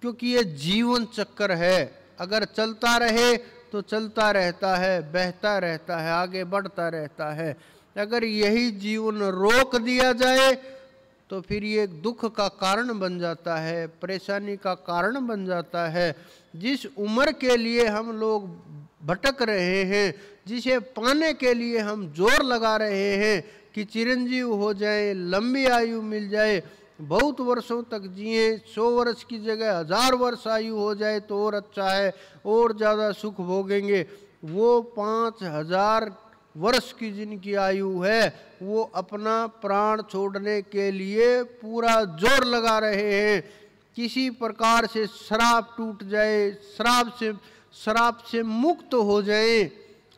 क्योंकि ये जीवन चक्कर है अगर चलता रहे तो चलता रहता है बहता रहता है आगे बढ़ता रहता है अगर यही जीवन रोक दिया जाए तो फिर ये दुख का कारण बन जाता है परेशानी का कारण बन जाता है जिस उम्र के लिए हम लोग भटक रहे हैं जिसे पाने के लिए हम जोर लगा रहे हैं कि चिरंजीव हो जाए लंबी आयु मिल जाए बहुत वर्षों तक जिए सौ वर्ष की जगह हज़ार वर्ष आयु हो जाए तो और अच्छा है और ज़्यादा सुख भोगेंगे वो पाँच हज़ार वर्ष की जिनकी आयु है वो अपना प्राण छोड़ने के लिए पूरा जोर लगा रहे हैं किसी प्रकार से शराब टूट जाए शराब से शराब से मुक्त हो जाए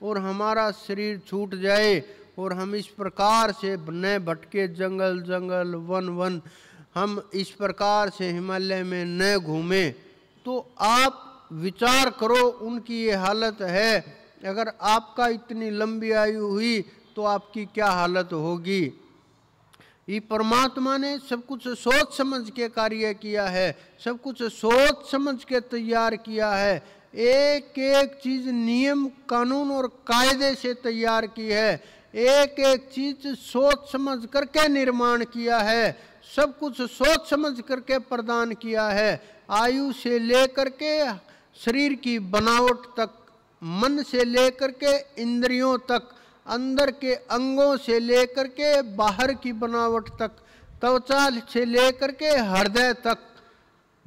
और हमारा शरीर छूट जाए और हम इस प्रकार से न भटके जंगल जंगल वन वन हम इस प्रकार से हिमालय में न घूमें तो आप विचार करो उनकी ये हालत है अगर आपका इतनी लंबी आयु हुई तो आपकी क्या हालत होगी ये परमात्मा ने सब कुछ सोच समझ के कार्य किया है सब कुछ सोच समझ के तैयार किया है एक एक चीज़ नियम कानून और कायदे से तैयार की है एक एक चीज सोच समझ करके निर्माण किया है सब कुछ सोच समझ करके प्रदान किया है आयु से लेकर के शरीर की बनावट तक मन से लेकर के इंद्रियों तक अंदर के अंगों से लेकर के बाहर की बनावट तक त्वचा से लेकर के हृदय तक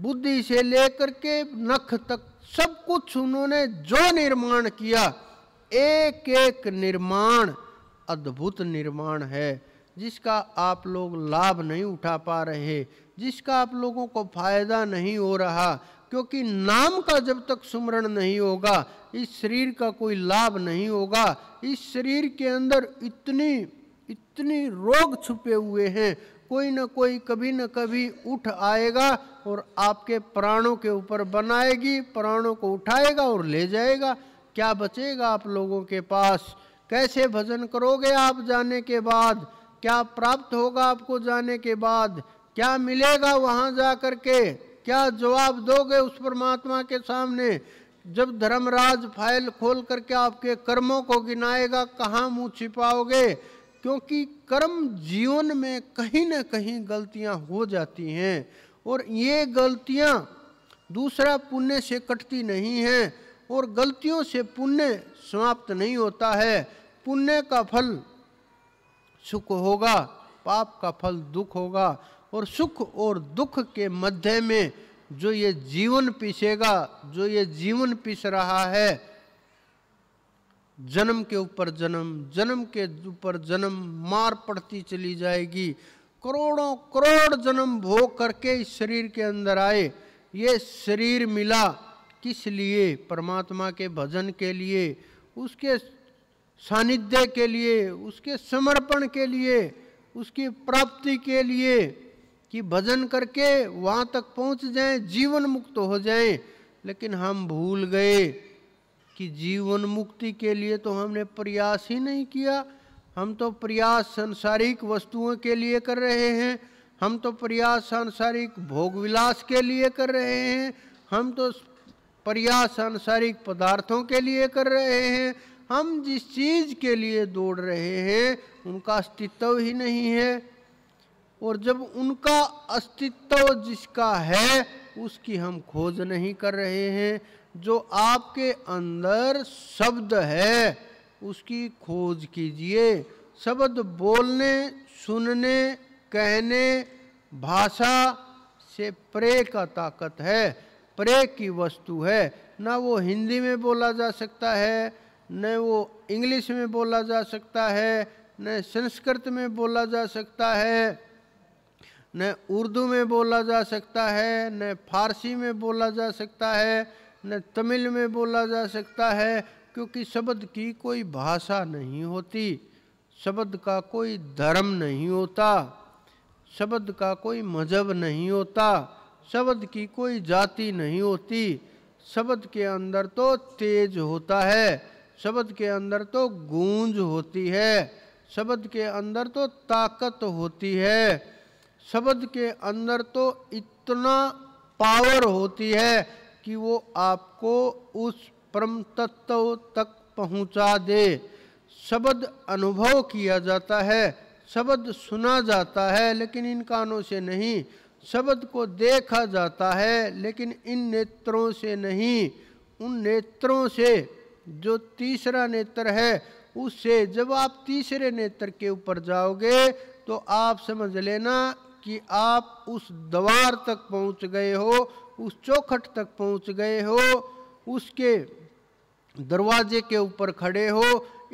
बुद्धि से लेकर के नख तक सब कुछ उन्होंने जो निर्माण किया एक एक निर्माण अद्भुत निर्माण है जिसका आप लोग लाभ नहीं उठा पा रहे जिसका आप लोगों को फायदा नहीं हो रहा क्योंकि नाम का जब तक सुमरण नहीं होगा इस शरीर का कोई लाभ नहीं होगा इस शरीर के अंदर इतनी इतनी रोग छुपे हुए हैं कोई ना कोई कभी ना कभी उठ आएगा और आपके प्राणों के ऊपर बनाएगी प्राणों को उठाएगा और ले जाएगा क्या बचेगा आप लोगों के पास कैसे भजन करोगे आप जाने के बाद क्या प्राप्त होगा आपको जाने के बाद क्या मिलेगा वहाँ जा कर के क्या जवाब दोगे उस परमात्मा के सामने जब धर्मराज फाइल खोल करके आपके कर्मों को गिनाएगा कहाँ मुँह छिपाओगे क्योंकि कर्म जीवन में कहीं ना कहीं गलतियाँ हो जाती हैं और ये गलतियाँ दूसरा पुण्य से कटती नहीं हैं और गलतियों से पुण्य समाप्त नहीं होता है पुण्य का फल सुख होगा पाप का फल दुख होगा और सुख और दुख के मध्य में जो ये जीवन पिसेगा जो ये जीवन पिस रहा है जन्म के ऊपर जन्म जन्म के ऊपर जन्म मार पड़ती चली जाएगी करोड़ों करोड़ जन्म भोग करके इस शरीर के अंदर आए ये शरीर मिला किस लिए परमात्मा के भजन के लिए उसके सानिध्य के लिए उसके समर्पण के लिए उसकी प्राप्ति के लिए कि भजन करके वहाँ तक पहुँच जाएं जीवन मुक्त हो जाएं लेकिन हम भूल गए कि जीवन मुक्ति के लिए तो हमने प्रयास ही नहीं किया हम तो प्रयास सांसारिक वस्तुओं के लिए कर रहे हैं हम तो प्रयास सांसारिक भोग विलास के लिए कर रहे हैं हम तो प्रयास सांसारिक पदार्थों के लिए कर रहे हैं हम जिस चीज़ के लिए दौड़ रहे हैं उनका अस्तित्व ही नहीं है और जब उनका अस्तित्व जिसका है उसकी हम खोज नहीं कर रहे हैं जो आपके अंदर शब्द है उसकी खोज कीजिए शब्द बोलने सुनने कहने भाषा से प्रे का ताकत है प्रे की वस्तु है ना वो हिंदी में बोला जा सकता है न वो इंग्लिश में बोला जा सकता है न संस्कृत में बोला जा सकता है न उर्दू में बोला जा सकता है न फारसी में बोला जा सकता है न तमिल में बोला जा सकता है क्योंकि शब्द की कोई भाषा नहीं होती शब्द का कोई धर्म नहीं होता शब्द का कोई मजहब नहीं होता शब्द की कोई जाति नहीं होती शब्द के अंदर तो तेज होता है शब्द के अंदर तो गूंज होती है शब्द के अंदर तो ताकत होती है शब्द के अंदर तो इतना पावर होती है कि वो आपको उस परम तत्व तक पहुंचा दे शब्द अनुभव किया जाता है शब्द सुना जाता है लेकिन इन कानों से नहीं शब्द को देखा जाता है लेकिन इन नेत्रों से नहीं उन नेत्रों से जो तीसरा नेत्र है उससे जब आप तीसरे नेत्र के ऊपर जाओगे तो आप समझ लेना कि आप उस द्वार तक पहुंच गए हो उस चौखट तक पहुंच गए हो उसके दरवाजे के ऊपर खड़े हो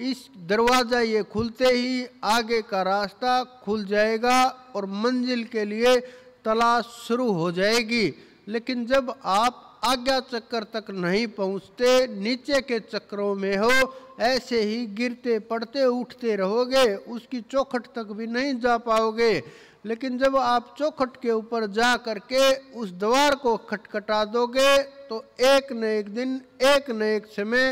इस दरवाज़ा ये खुलते ही आगे का रास्ता खुल जाएगा और मंजिल के लिए तलाश शुरू हो जाएगी लेकिन जब आप आज्ञा चक्कर तक नहीं पहुंचते नीचे के चक्रों में हो ऐसे ही गिरते पड़ते उठते रहोगे उसकी चौखट तक भी नहीं जा पाओगे लेकिन जब आप चौखट के ऊपर जा करके उस द्वार को खटखटा दोगे तो एक न एक दिन एक न एक समय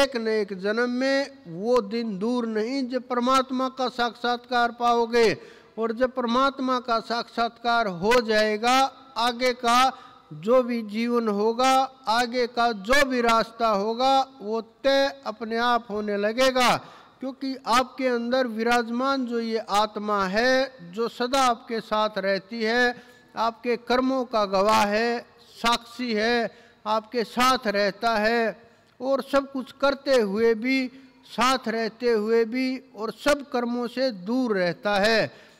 एक न एक जन्म में वो दिन दूर नहीं जब परमात्मा का साक्षात्कार पाओगे और जब परमात्मा का साक्षात्कार हो जाएगा आगे का जो भी जीवन होगा आगे का जो भी रास्ता होगा वो तय अपने आप होने लगेगा क्योंकि आपके अंदर विराजमान जो ये आत्मा है जो सदा आपके साथ रहती है आपके कर्मों का गवाह है साक्षी है आपके साथ रहता है और सब कुछ करते हुए भी साथ रहते हुए भी और सब कर्मों से दूर रहता है